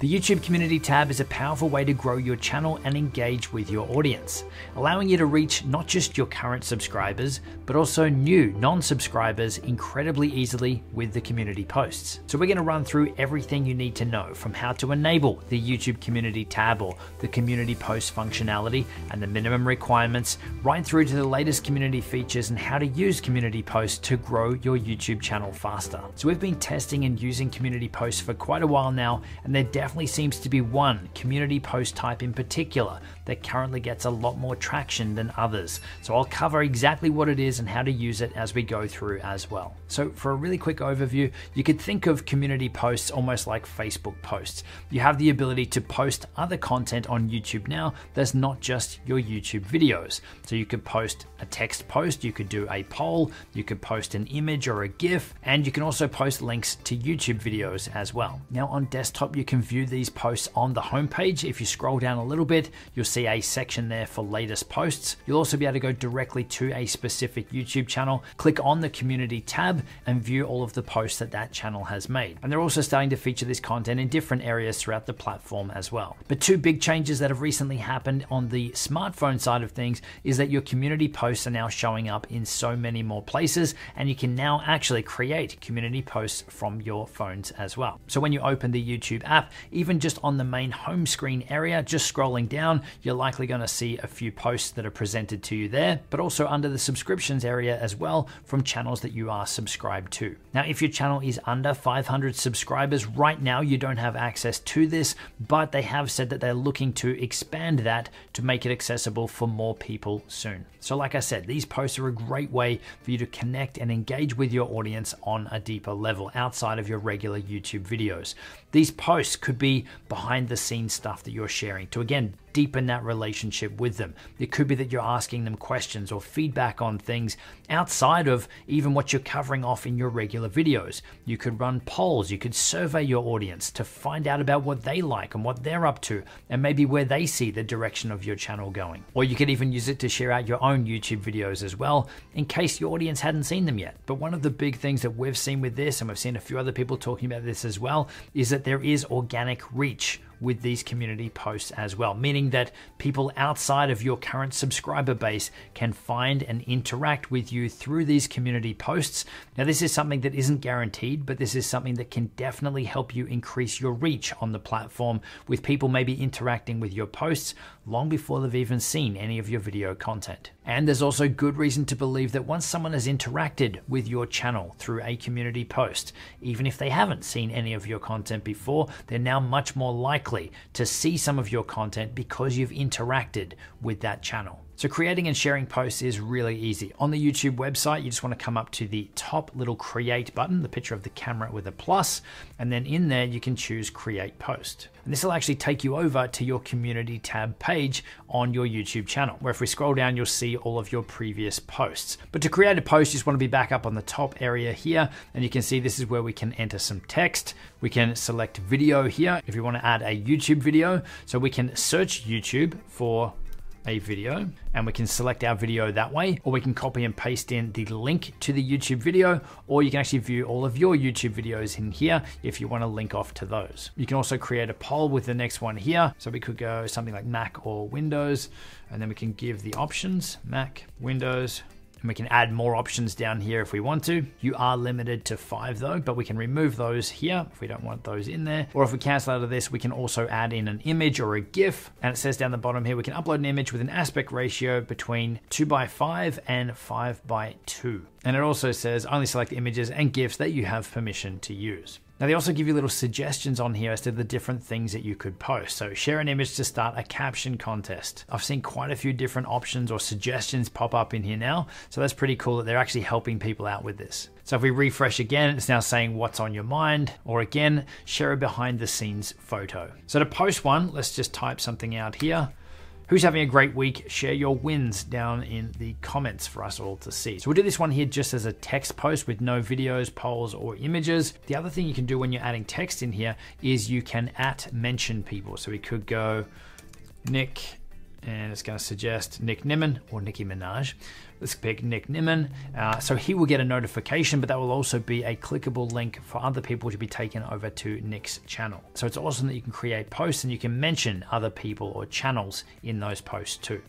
The YouTube Community tab is a powerful way to grow your channel and engage with your audience, allowing you to reach not just your current subscribers, but also new non subscribers incredibly easily with the community posts. So, we're going to run through everything you need to know from how to enable the YouTube Community tab or the community post functionality and the minimum requirements, right through to the latest community features and how to use community posts to grow your YouTube channel faster. So, we've been testing and using community posts for quite a while now, and they're definitely definitely seems to be one community post type in particular that currently gets a lot more traction than others. So I'll cover exactly what it is and how to use it as we go through as well. So for a really quick overview, you could think of community posts almost like Facebook posts. You have the ability to post other content on YouTube now that's not just your YouTube videos. So you could post a text post, you could do a poll, you could post an image or a GIF, and you can also post links to YouTube videos as well. Now on desktop, you can view these posts on the homepage. If you scroll down a little bit, you'll see a section there for latest posts. You'll also be able to go directly to a specific YouTube channel, click on the community tab and view all of the posts that that channel has made. And they're also starting to feature this content in different areas throughout the platform as well. But two big changes that have recently happened on the smartphone side of things is that your community posts are now showing up in so many more places and you can now actually create community posts from your phones as well. So when you open the YouTube app, even just on the main home screen area, just scrolling down, you're likely going to see a few posts that are presented to you there, but also under the subscriptions area as well from channels that you are subscribed to. Now, if your channel is under 500 subscribers right now, you don't have access to this, but they have said that they're looking to expand that to make it accessible for more people soon. So, like I said, these posts are a great way for you to connect and engage with your audience on a deeper level outside of your regular YouTube videos. These posts could be behind the scenes stuff that you're sharing to again deepen that relationship with them. It could be that you're asking them questions or feedback on things outside of even what you're covering off in your regular videos. You could run polls, you could survey your audience to find out about what they like and what they're up to and maybe where they see the direction of your channel going. Or you could even use it to share out your own YouTube videos as well in case your audience hadn't seen them yet. But one of the big things that we've seen with this and we've seen a few other people talking about this as well is that that there is organic reach with these community posts as well, meaning that people outside of your current subscriber base can find and interact with you through these community posts. Now, this is something that isn't guaranteed, but this is something that can definitely help you increase your reach on the platform with people maybe interacting with your posts long before they've even seen any of your video content. And there's also good reason to believe that once someone has interacted with your channel through a community post, even if they haven't seen any of your content before, they're now much more likely to see some of your content because you've interacted with that channel. So creating and sharing posts is really easy. On the YouTube website, you just want to come up to the top little create button, the picture of the camera with a plus, and then in there you can choose create post. And this will actually take you over to your community tab page on your YouTube channel, where if we scroll down, you'll see all of your previous posts. But to create a post, you just want to be back up on the top area here, and you can see this is where we can enter some text. We can select video here if you want to add a YouTube video. So we can search YouTube for a video and we can select our video that way or we can copy and paste in the link to the YouTube video or you can actually view all of your YouTube videos in here if you want to link off to those. You can also create a poll with the next one here. So we could go something like Mac or Windows and then we can give the options Mac, Windows, and we can add more options down here if we want to. You are limited to five though, but we can remove those here if we don't want those in there. Or if we cancel out of this, we can also add in an image or a GIF. And it says down the bottom here, we can upload an image with an aspect ratio between two by five and five by two. And it also says only select images and GIFs that you have permission to use. Now they also give you little suggestions on here as to the different things that you could post. So share an image to start a caption contest. I've seen quite a few different options or suggestions pop up in here now. So that's pretty cool that they're actually helping people out with this. So if we refresh again, it's now saying what's on your mind, or again, share a behind the scenes photo. So to post one, let's just type something out here. Who's having a great week? Share your wins down in the comments for us all to see. So we'll do this one here just as a text post with no videos, polls, or images. The other thing you can do when you're adding text in here is you can at mention people. So we could go Nick and it's going to suggest Nick Niman or Nicki Minaj. Let's pick Nick Niman. Uh, so he will get a notification, but that will also be a clickable link for other people to be taken over to Nick's channel. So it's awesome that you can create posts and you can mention other people or channels in those posts too.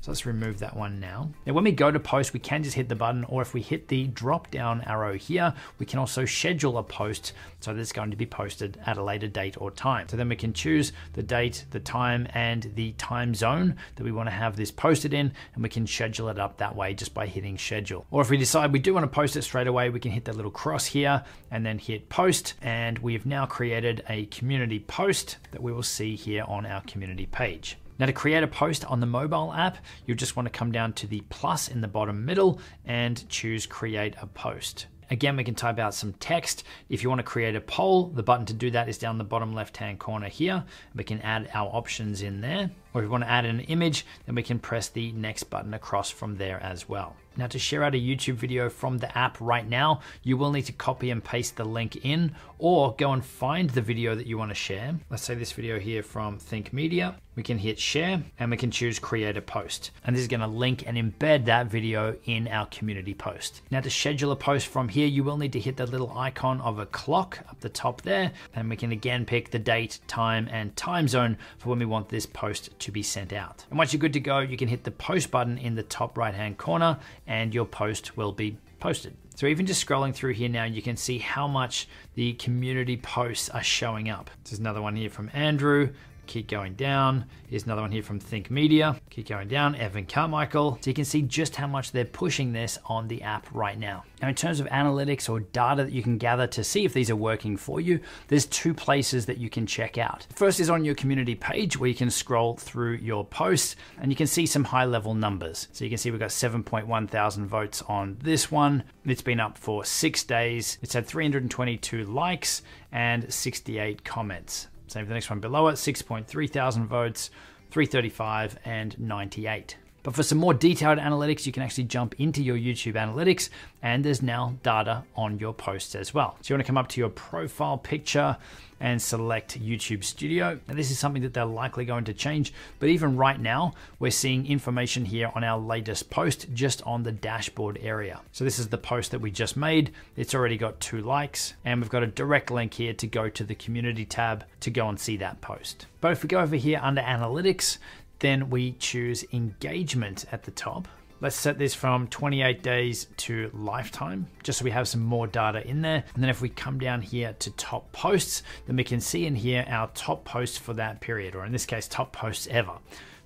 So let's remove that one now. Now, when we go to post, we can just hit the button, or if we hit the drop down arrow here, we can also schedule a post so that it's going to be posted at a later date or time. So then we can choose the date, the time, and the time zone that we want to have this posted in, and we can schedule it up that way just by hitting schedule. Or if we decide we do want to post it straight away, we can hit that little cross here and then hit post, and we have now created a community post that we will see here on our community page. Now to create a post on the mobile app, you'll just want to come down to the plus in the bottom middle and choose create a post. Again, we can type out some text. If you want to create a poll, the button to do that is down the bottom left-hand corner here. We can add our options in there. Or if you want to add an image, then we can press the next button across from there as well. Now to share out a YouTube video from the app right now, you will need to copy and paste the link in or go and find the video that you wanna share. Let's say this video here from Think Media. We can hit share and we can choose create a post. And this is gonna link and embed that video in our community post. Now to schedule a post from here, you will need to hit the little icon of a clock up the top there. And we can again pick the date, time, and time zone for when we want this post to be sent out. And once you're good to go, you can hit the post button in the top right hand corner and your post will be posted. So even just scrolling through here now, you can see how much the community posts are showing up. There's another one here from Andrew. Keep going down. Here's another one here from Think Media. Keep going down, Evan Carmichael. So you can see just how much they're pushing this on the app right now. Now, in terms of analytics or data that you can gather to see if these are working for you, there's two places that you can check out. First is on your community page where you can scroll through your posts and you can see some high level numbers. So you can see we've got 7.1 thousand votes on this one. It's been up for six days. It's had 322 likes and 68 comments. Same for the next one below it 6.3 thousand votes, 335 and 98. But for some more detailed analytics, you can actually jump into your YouTube analytics and there's now data on your posts as well. So you want to come up to your profile picture and select YouTube Studio. Now this is something that they're likely going to change, but even right now, we're seeing information here on our latest post just on the dashboard area. So this is the post that we just made. It's already got two likes and we've got a direct link here to go to the community tab to go and see that post. But if we go over here under analytics, then we choose engagement at the top. Let's set this from 28 days to lifetime, just so we have some more data in there. And then if we come down here to top posts, then we can see in here our top posts for that period, or in this case, top posts ever.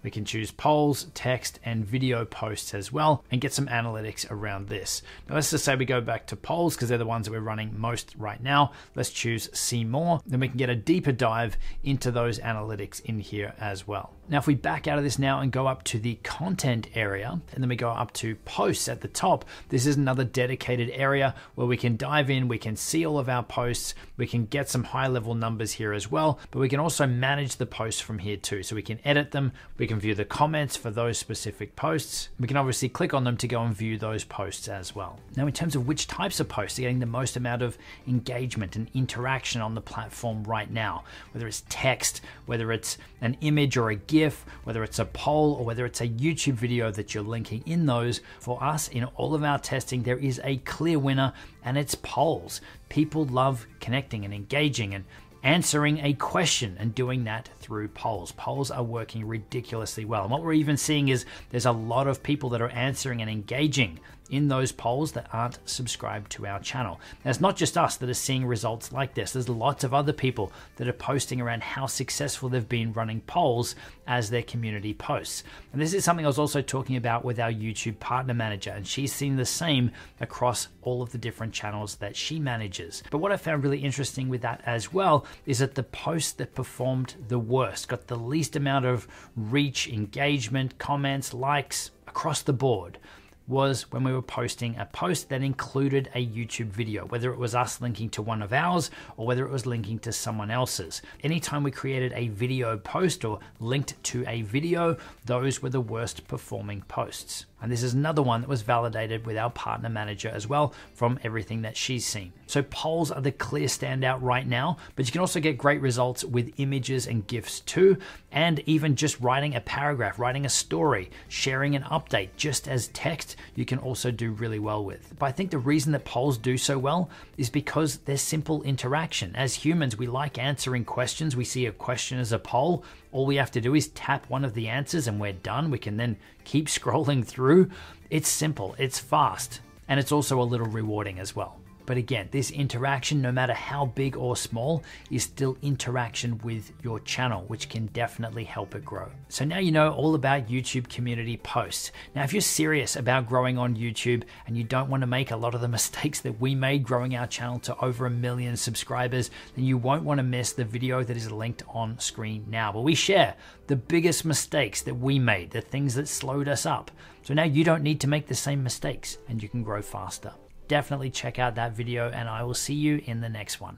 We can choose polls, text, and video posts as well and get some analytics around this. Now, let's just say we go back to polls because they're the ones that we're running most right now. Let's choose see more. Then we can get a deeper dive into those analytics in here as well. Now, if we back out of this now and go up to the content area and then we go up to posts at the top, this is another dedicated area where we can dive in, we can see all of our posts, we can get some high level numbers here as well, but we can also manage the posts from here too. So we can edit them, we can can view the comments for those specific posts. We can obviously click on them to go and view those posts as well. Now, in terms of which types of posts are getting the most amount of engagement and interaction on the platform right now, whether it's text, whether it's an image or a GIF, whether it's a poll, or whether it's a YouTube video that you're linking in those, for us in all of our testing, there is a clear winner and it's polls. People love connecting and engaging and answering a question and doing that through polls. Polls are working ridiculously well. And what we're even seeing is there's a lot of people that are answering and engaging in those polls that aren't subscribed to our channel. Now, it's not just us that are seeing results like this. There's lots of other people that are posting around how successful they've been running polls as their community posts. And this is something I was also talking about with our YouTube partner manager, and she's seen the same across all of the different channels that she manages. But what I found really interesting with that as well is that the post that performed the worst got the least amount of reach, engagement, comments, likes across the board was when we were posting a post that included a YouTube video, whether it was us linking to one of ours or whether it was linking to someone else's. Anytime we created a video post or linked to a video, those were the worst performing posts. And this is another one that was validated with our partner manager as well from everything that she's seen. So polls are the clear standout right now, but you can also get great results with images and GIFs too, and even just writing a paragraph, writing a story, sharing an update just as text you can also do really well with. But I think the reason that polls do so well is because they're simple interaction. As humans, we like answering questions. We see a question as a poll. All we have to do is tap one of the answers and we're done. We can then keep scrolling through. It's simple, it's fast, and it's also a little rewarding as well. But again, this interaction, no matter how big or small, is still interaction with your channel, which can definitely help it grow. So now you know all about YouTube community posts. Now, if you're serious about growing on YouTube and you don't want to make a lot of the mistakes that we made growing our channel to over a million subscribers, then you won't want to miss the video that is linked on screen now. But we share the biggest mistakes that we made, the things that slowed us up. So now you don't need to make the same mistakes and you can grow faster definitely check out that video and I will see you in the next one.